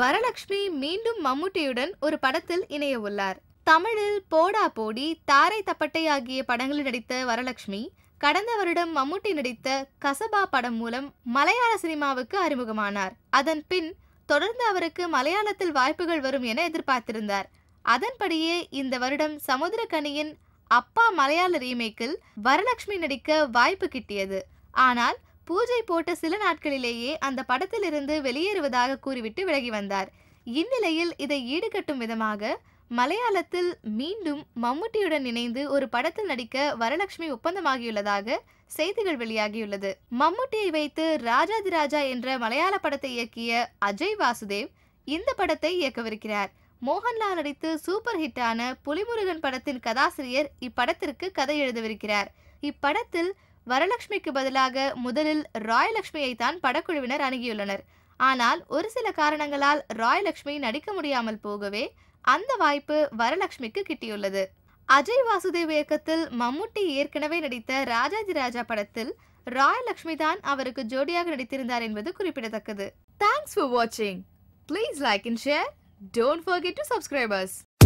வரலட்சுமி மீண்டும் மம்முட்டியுடன் ஒரு படத்தில் இணைய உள்ளார் தமிழில் போடா போடி தாரை தப்பட்டை ஆகிய படங்களில் நடித்த வரலட்சுமி கடந்த வருடம் மம்முட்டி நடித்த கசபா படம் மூலம் மலையாள சினிமாவுக்கு அறிமுகமானார் அதன் பின் தொடர்ந்து அவருக்கு மலையாளத்தில் வாய்ப்புகள் வரும் என எதிர்பார்த்திருந்தார் அதன்படியே இந்த வருடம் சமுத்திரக்கனியின் அப்பா மலையாள ரீமேக்கில் வரலட்சுமி நடிக்க வாய்ப்பு கிட்டியது ஆனால் பூஜை போட்ட சில நாட்களிலேயே அந்த படத்திலிருந்து வெளியேறுவதாக கூறிவிட்டு விலகி வந்தார் இந்நிலையில் இதை ஈடுகட்டும் விதமாக மலையாளத்தில் மீண்டும் மம்முட்டியுடன் இணைந்து ஒரு படத்தில் நடிக்க வரலட்சுமி ஒப்பந்தமாகியுள்ளதாக செய்திகள் வெளியாகியுள்ளது மம்முட்டியை வைத்து ராஜாதிராஜா என்ற மலையாள படத்தை இயக்கிய அஜய் வாசுதேவ் இந்த படத்தை இயக்கவிருக்கிறார் மோகன்லால் நடித்து சூப்பர் ஹிட்டான புலிமுருகன் படத்தின் கதாசிரியர் இப்படத்திற்கு கதை எழுதவிருக்கிறார் இப்படத்தில் வரலட்சுமிக்கு பதிலாக முதலில் ராயலட்சுமியை தான் படக்குழுவினர் அணுகியுள்ளனர் ஆனால் ஒரு சில காரணங்களால் ராயலட்சுமி நடிக்க முடியாமல் போகவே அந்த வாய்ப்பு வரலட்சுமிக்கு கிட்டியுள்ளது அஜய் வாசுதேவ் இயக்கத்தில் மம்முட்டி ஏற்கனவே நடித்த ராஜாஜி ராஜா படத்தில் ராயலட்சுமி தான் அவருக்கு ஜோடியாக நடித்திருந்தார் என்பது குறிப்பிடத்தக்கது தேங்க்ஸ் ஃபார் வாட்சிங் please like and share don't forget to subscribers